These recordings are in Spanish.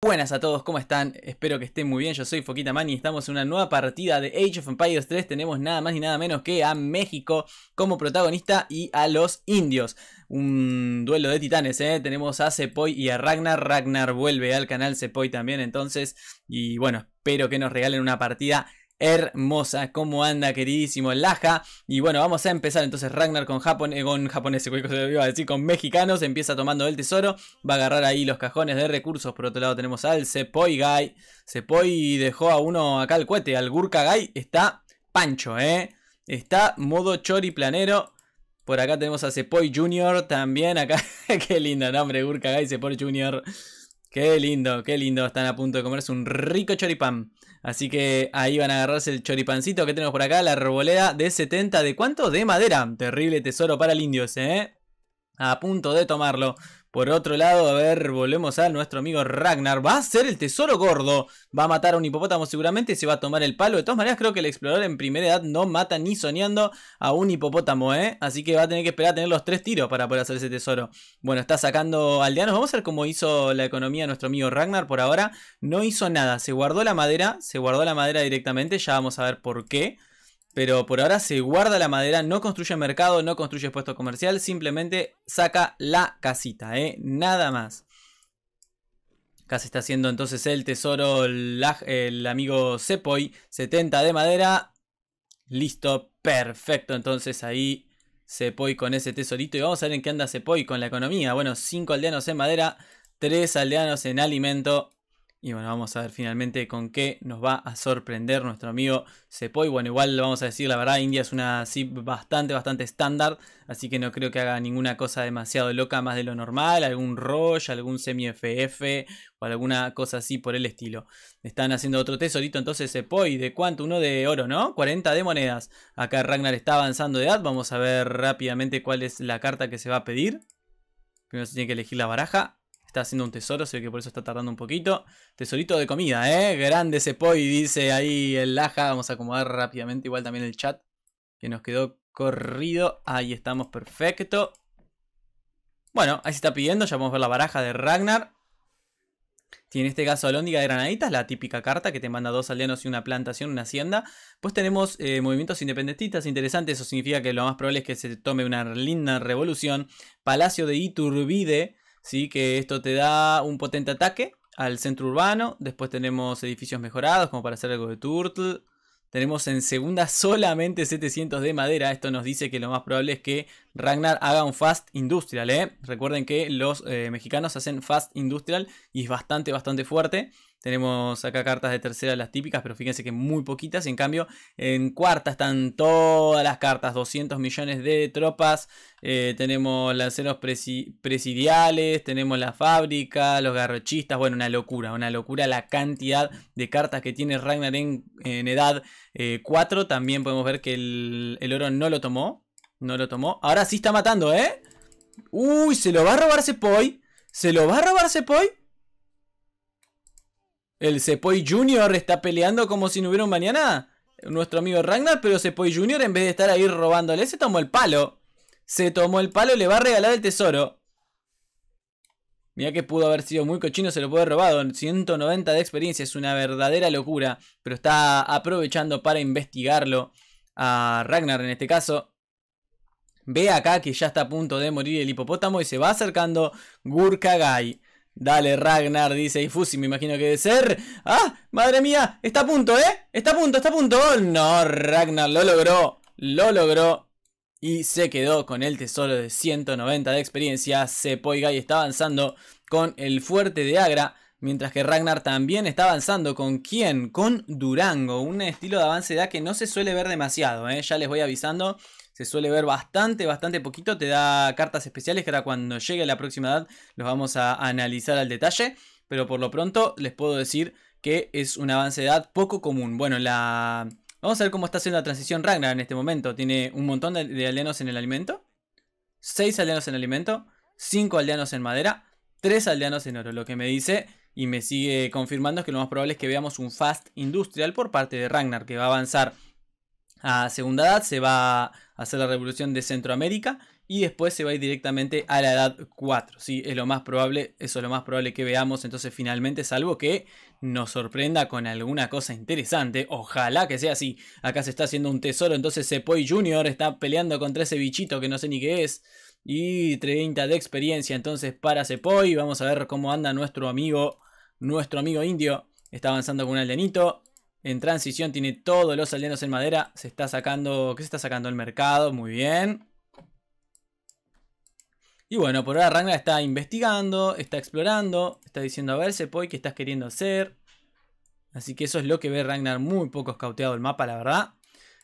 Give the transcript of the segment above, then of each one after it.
Buenas a todos, ¿cómo están? Espero que estén muy bien, yo soy Foquita Man y estamos en una nueva partida de Age of Empires 3 Tenemos nada más y nada menos que a México como protagonista y a los indios Un duelo de titanes, ¿eh? Tenemos a Sepoy y a Ragnar, Ragnar vuelve al canal Sepoy también entonces Y bueno, espero que nos regalen una partida hermosa. ¿Cómo anda, queridísimo Laja? Y bueno, vamos a empezar entonces Ragnar con, Japón, eh, con japoneses, iba a decir, con mexicanos. Empieza tomando el tesoro, va a agarrar ahí los cajones de recursos. Por otro lado tenemos al Sepoy Guy. Sepoy dejó a uno acá al cohete, al Gurka Guy. Está pancho, ¿eh? Está modo chori planero. Por acá tenemos a Sepoy Junior también. Acá, qué lindo nombre, Gurka Guy, Sepoy Junior. Qué lindo, qué lindo. Están a punto de comerse un rico choripán. Así que ahí van a agarrarse el choripancito que tenemos por acá, la arboleda de 70. ¿De cuánto? De madera. Terrible tesoro para el indio ¿eh? a punto de tomarlo. Por otro lado, a ver, volvemos a nuestro amigo Ragnar. Va a ser el tesoro gordo. Va a matar a un hipopótamo seguramente. Se va a tomar el palo. De todas maneras, creo que el explorador en primera edad no mata ni soñando a un hipopótamo, ¿eh? Así que va a tener que esperar a tener los tres tiros para poder hacer ese tesoro. Bueno, está sacando aldeanos. Vamos a ver cómo hizo la economía nuestro amigo Ragnar por ahora. No hizo nada. Se guardó la madera. Se guardó la madera directamente. Ya vamos a ver por qué. Pero por ahora se guarda la madera, no construye mercado, no construye puesto comercial, simplemente saca la casita, ¿eh? nada más. Acá se está haciendo entonces el tesoro, el amigo Sepoy, 70 de madera. Listo, perfecto. Entonces ahí Sepoy con ese tesorito. Y vamos a ver en qué anda Sepoy con la economía. Bueno, 5 aldeanos en madera, 3 aldeanos en alimento, y bueno, vamos a ver finalmente con qué nos va a sorprender nuestro amigo Sepoy. Bueno, igual vamos a decir, la verdad, India es una zip bastante, bastante estándar. Así que no creo que haga ninguna cosa demasiado loca más de lo normal. Algún Roche, algún semi-FF o alguna cosa así por el estilo. Están haciendo otro tesorito entonces Sepoy. ¿De cuánto? Uno de oro, ¿no? 40 de monedas. Acá Ragnar está avanzando de edad. Vamos a ver rápidamente cuál es la carta que se va a pedir. Primero se tiene que elegir la baraja. Está haciendo un tesoro, sé que por eso está tardando un poquito. Tesorito de comida, ¿eh? Grande ese dice ahí el Laja. Vamos a acomodar rápidamente, igual también el chat. Que nos quedó corrido. Ahí estamos, perfecto. Bueno, ahí se está pidiendo, ya a ver la baraja de Ragnar. Tiene este caso Alóndiga de Granaditas, la típica carta que te manda dos aldeanos y una plantación, una hacienda. Pues tenemos eh, movimientos independentistas interesantes, eso significa que lo más probable es que se tome una linda revolución. Palacio de Iturbide, ¿sí? que esto te da un potente ataque al centro urbano, después tenemos edificios mejorados como para hacer algo de turtle, tenemos en segunda solamente 700 de madera. Esto nos dice que lo más probable es que Ragnar haga un Fast Industrial. ¿eh? Recuerden que los eh, mexicanos hacen Fast Industrial y es bastante, bastante fuerte. Tenemos acá cartas de tercera, las típicas, pero fíjense que muy poquitas. En cambio, en cuarta están todas las cartas, 200 millones de tropas. Eh, tenemos lanceros presidiales, tenemos la fábrica, los garrochistas. Bueno, una locura, una locura la cantidad de cartas que tiene Ragnar en, edad 4. Eh, También podemos ver que el, el oro no lo tomó. No lo tomó. Ahora sí está matando, ¿eh? Uy, se lo va a robar Sepoy. Se lo va a robar Sepoy. El Sepoy Junior está peleando como si no hubiera un mañana. Nuestro amigo Ragnar, pero Sepoy Junior en vez de estar ahí robándole, se tomó el palo. Se tomó el palo, le va a regalar el tesoro. Mira que pudo haber sido muy cochino, se lo puede haber robado. 190 de experiencia, es una verdadera locura. Pero está aprovechando para investigarlo a Ragnar en este caso. Ve acá que ya está a punto de morir el hipopótamo y se va acercando Gurkagai. Dale, Ragnar, dice y me imagino que debe ser. ¡Ah! ¡Madre mía! ¡Está a punto, eh! ¡Está a punto, está a punto! Oh, no, Ragnar lo logró. Lo logró. Y se quedó con el tesoro de 190 de experiencia. y está avanzando con el fuerte de Agra. Mientras que Ragnar también está avanzando. ¿Con quién? Con Durango. Un estilo de avance de edad que no se suele ver demasiado. ¿eh? Ya les voy avisando se suele ver bastante, bastante poquito. Te da cartas especiales que ahora cuando llegue la próxima edad los vamos a analizar al detalle. Pero por lo pronto les puedo decir que es un avance de edad poco común. Bueno, la... Vamos a ver cómo está haciendo la transición Ragnar en este momento. Tiene un montón de, aldeanos en el alimento. 6 aldeanos en alimento. 5 aldeanos en madera. 3 aldeanos en oro. Lo que me dice y me sigue confirmando es que lo más probable es que veamos un Fast Industrial por parte de Ragnar. Que va a avanzar a segunda edad, se va a hacer la revolución de Centroamérica y después se va a ir directamente a la edad 4. ¿sí? Es lo más probable, eso es lo más probable que veamos entonces finalmente, salvo que nos sorprenda con alguna cosa interesante. Ojalá que sea así. Acá se está haciendo un tesoro, entonces Sepoy Junior está peleando contra ese bichito que no sé ni qué es. Y 30 de experiencia entonces para Sepoy. Vamos a ver cómo anda nuestro amigo, nuestro amigo indio. Está avanzando con un aldenito. En transición tiene todos los aldeanos en madera. Se está sacando... ¿Qué se está sacando? El mercado. Muy bien. Y bueno, por ahora Ragnar está investigando, está explorando, está diciendo a ver, Sepoy, ¿qué estás queriendo hacer? Así que eso es lo que ve Ragnar muy poco escauteado el mapa, la verdad.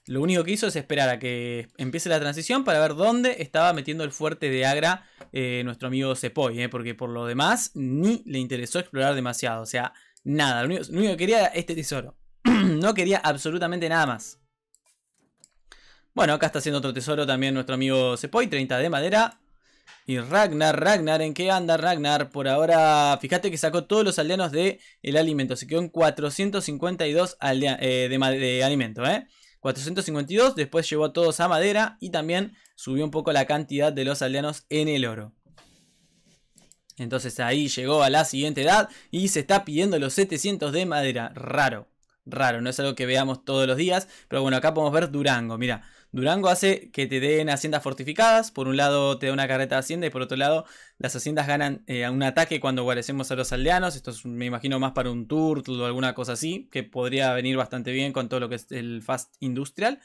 Lo único que hizo es esperar a que empiece la transición para ver dónde estaba metiendo el fuerte de Agra eh, nuestro amigo Sepoy, eh, porque por lo demás ni le interesó explorar demasiado, o sea, nada, lo único que quería era este tesoro. no quería absolutamente nada más. Bueno, acá está haciendo otro tesoro también nuestro amigo Sepoy, 30 de madera. Y Ragnar, Ragnar, ¿en qué anda Ragnar? Por ahora, fíjate que sacó todos los aldeanos de el alimento. Se quedó en 452 eh, de, de, alimento, ¿eh? 452, después llevó a todos a madera y también subió un poco la cantidad de los aldeanos en el oro. Entonces ahí llegó a la siguiente edad y se está pidiendo los 700 de madera. Raro raro, no es algo que veamos todos los días, pero bueno, acá podemos ver Durango, mira, Durango hace que te den haciendas fortificadas, por un lado te da una carreta de hacienda y por otro lado las haciendas ganan a eh, un ataque cuando guarecemos a los aldeanos, esto es, me imagino más para un turtle o alguna cosa así, que podría venir bastante bien con todo lo que es el fast industrial.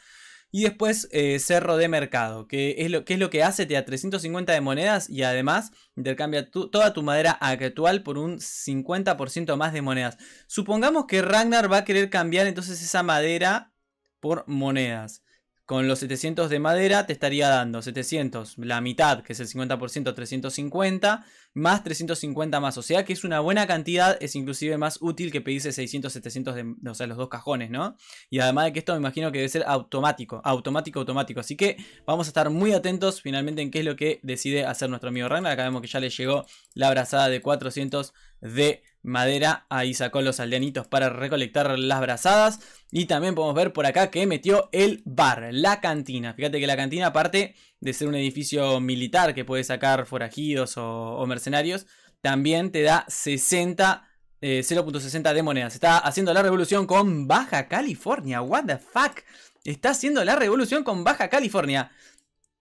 Y después eh, Cerro de Mercado, que es, lo, que es lo que hace, te da 350 de monedas y además intercambia toda tu madera actual por un 50% más de monedas. Supongamos que Ragnar va a querer cambiar entonces esa madera por monedas con los 700 de madera te estaría dando 700, la mitad, que es el 50%, 350, más 350 más. O sea que es una buena cantidad, es inclusive más útil que pedirse 600, 700, de, o sea, los dos cajones, ¿no? Y además de que esto me imagino que debe ser automático, automático, automático. Así que vamos a estar muy atentos finalmente en qué es lo que decide hacer nuestro amigo Ragnar. Acá vemos que ya le llegó la abrazada de 400 de madera. Ahí sacó los aldeanitos para recolectar las brazadas. Y también podemos ver por acá que metió el bar, la cantina. Fíjate que la cantina, aparte de ser un edificio militar que puede sacar forajidos o, mercenarios, también te da 60 0.60 eh, de monedas. Está haciendo la revolución con Baja California. What the fuck? Está haciendo la revolución con Baja California.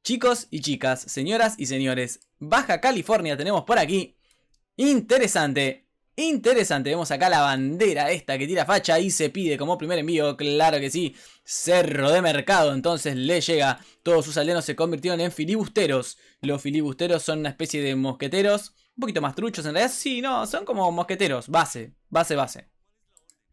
Chicos y chicas, señoras y señores, Baja California tenemos por aquí. Interesante. Interesante, vemos acá la bandera esta que tira facha y se pide como primer envío, claro que sí, cerro de mercado, entonces le llega, todos sus aldeanos se convirtieron en filibusteros, los filibusteros son una especie de mosqueteros, un poquito más truchos en realidad, sí, no, son como mosqueteros, base, base, base.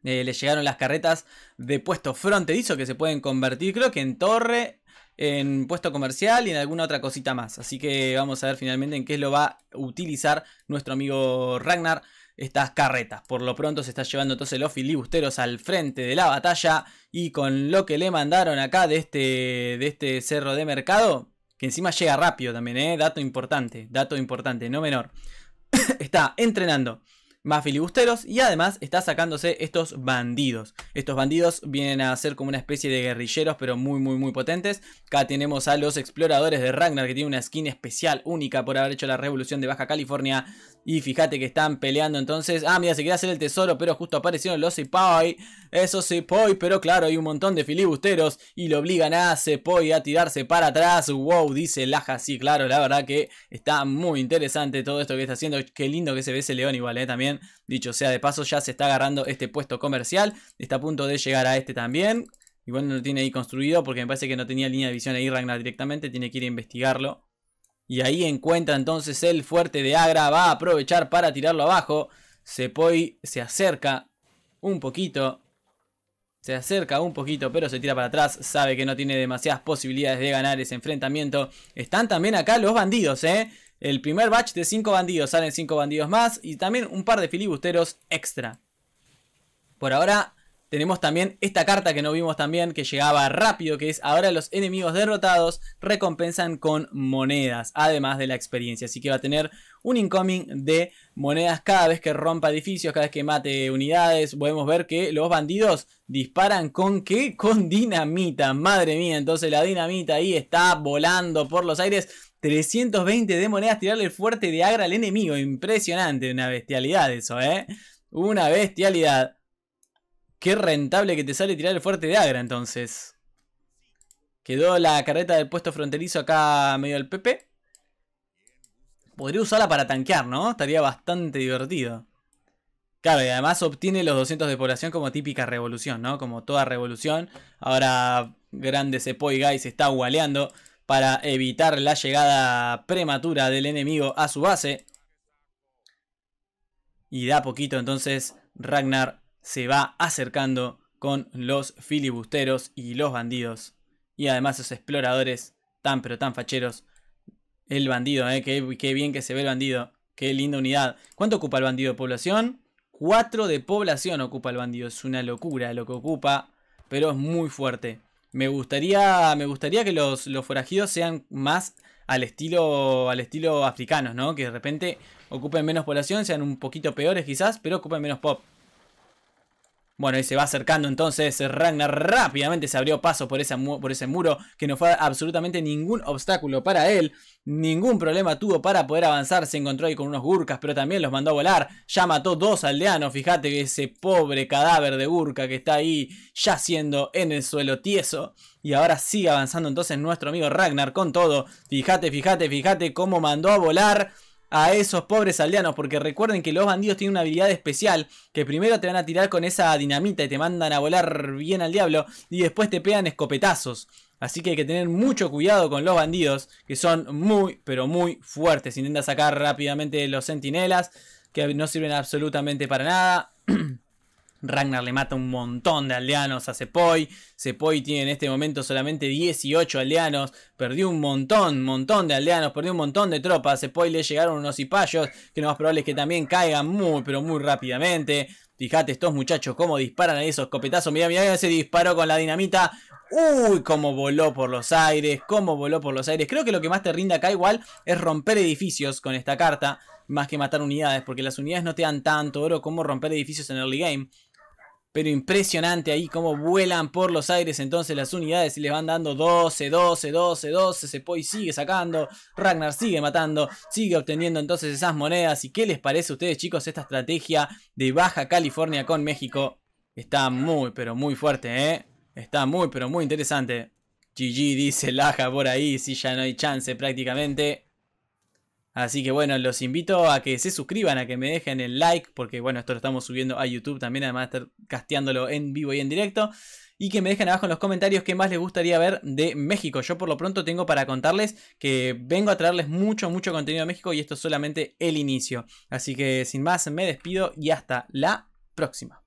Eh, le llegaron las carretas de puesto fronterizo que se pueden convertir creo que en torre, en puesto comercial y en alguna otra cosita más. Así que vamos a ver finalmente en qué lo va a utilizar nuestro amigo Ragnar estas carretas. Por lo pronto se está llevando todos los filibusteros al frente de la batalla y con lo que le mandaron acá de este, de este cerro de mercado, que encima llega rápido también, ¿eh? dato importante, dato importante, no menor, está entrenando más filibusteros y además está sacándose estos bandidos. Estos bandidos vienen a ser como una especie de guerrilleros pero muy muy muy potentes. Acá tenemos a los exploradores de Ragnar que tiene una skin especial única por haber hecho la revolución de Baja California. Y fíjate que están peleando entonces. Ah, mira, se quiere hacer el tesoro, pero justo aparecieron los Sepoy. Esos Sepoy, pero claro, hay un montón de filibusteros y lo obligan a Sepoy a tirarse para atrás. Wow, dice Laja. Sí, claro, la verdad que está muy interesante todo esto que está haciendo. Qué lindo que se ve ese león igual, eh, también. Dicho sea de paso, ya se está agarrando este puesto comercial. Está a punto de llegar a este también. Igual no lo tiene ahí construido porque me parece que no tenía línea de visión ahí Ragnar directamente. Tiene que ir a investigarlo. Y ahí encuentra entonces el fuerte de Agra. Va a aprovechar para tirarlo abajo. Sepoy se acerca un poquito. Se acerca un poquito, pero se tira para atrás. Sabe que no tiene demasiadas posibilidades de ganar ese enfrentamiento. Están también acá los bandidos, ¿eh? el primer batch de 5 bandidos. Salen 5 bandidos más y también un par de filibusteros extra. Por ahora tenemos también esta carta que no vimos también que llegaba rápido, que es ahora los enemigos derrotados recompensan con monedas, además de la experiencia. Así que va a tener un incoming de monedas cada vez que rompa edificios, cada vez que mate unidades. Podemos ver que los bandidos disparan con qué? Con dinamita, madre mía. Entonces la dinamita ahí está volando por los aires 320 de monedas, tirarle el fuerte de agra al enemigo. Impresionante, una bestialidad eso, ¿eh? Una bestialidad. Qué rentable que te sale tirar el fuerte de agra entonces. Quedó la carreta del puesto fronterizo acá medio del Pepe. Podría usarla para tanquear, ¿no? Estaría bastante divertido. Claro, y además obtiene los 200 de población como típica revolución, ¿no? Como toda revolución. Ahora, grande y se está gualeando para evitar la llegada prematura del enemigo a su base. Y da poquito entonces Ragnar se va acercando con los filibusteros y los bandidos. Y además esos exploradores tan pero tan facheros. El bandido, ¿eh? qué, bien que se ve el bandido. Qué linda unidad. ¿Cuánto ocupa el bandido de población? 4 de población ocupa el bandido. Es una locura lo que ocupa, pero es muy fuerte. Me gustaría, me gustaría que los, forajidos sean más al estilo, al estilo africanos, ¿no? Que de repente ocupen menos población, sean un poquito peores quizás, pero ocupen menos pop. Bueno, y se va acercando entonces Ragnar rápidamente se abrió paso por, por ese muro que no fue absolutamente ningún obstáculo para él. Ningún problema tuvo para poder avanzar, se encontró ahí con unos gurkas, pero también los mandó a volar. Ya mató dos aldeanos, fíjate que ese pobre cadáver de gurka que está ahí yaciendo en el suelo tieso. Y ahora sigue avanzando entonces nuestro amigo Ragnar con todo. Fíjate, fíjate, fíjate cómo mandó a volar a esos pobres aldeanos, porque recuerden que los bandidos tienen una habilidad especial, que primero te van a tirar con esa dinamita y te mandan a volar bien al diablo, y después te pegan escopetazos. Así que hay que tener mucho cuidado con los bandidos, que son muy, pero muy fuertes. Intenta sacar rápidamente los centinelas, que no sirven absolutamente para nada. Ragnar le mata un montón de aldeanos a Sepoy. Sepoy tiene en este momento solamente 18 aldeanos. Perdió un montón, un montón de aldeanos, perdió un montón de tropas. A Sepoy le llegaron unos cipayos que lo más probable es que también caigan muy, pero muy rápidamente. Fíjate estos muchachos cómo disparan a esos copetazos. mira, mira ese disparo con la dinamita. Uy, cómo voló por los aires, cómo voló por los aires. Creo que lo que más te rinda acá igual es romper edificios con esta carta, más que matar unidades, porque las unidades no te dan tanto oro como romper edificios en early game pero impresionante ahí cómo vuelan por los aires entonces las unidades y les van dando 12, 12, 12, 12, y sigue sacando, Ragnar sigue matando, sigue obteniendo entonces esas monedas y qué les parece a ustedes chicos esta estrategia de Baja California con México está muy pero muy fuerte, ¿eh? está muy pero muy interesante. GG dice Laja por ahí, si ya no hay chance prácticamente. Así que bueno, los invito a que se suscriban, a que me dejen el like, porque bueno, esto lo estamos subiendo a YouTube también, además de estar casteándolo en vivo y en directo. Y que me dejen abajo en los comentarios qué más les gustaría ver de México. Yo por lo pronto tengo para contarles que vengo a traerles mucho, mucho contenido de México y esto es solamente el inicio. Así que sin más, me despido y hasta la próxima.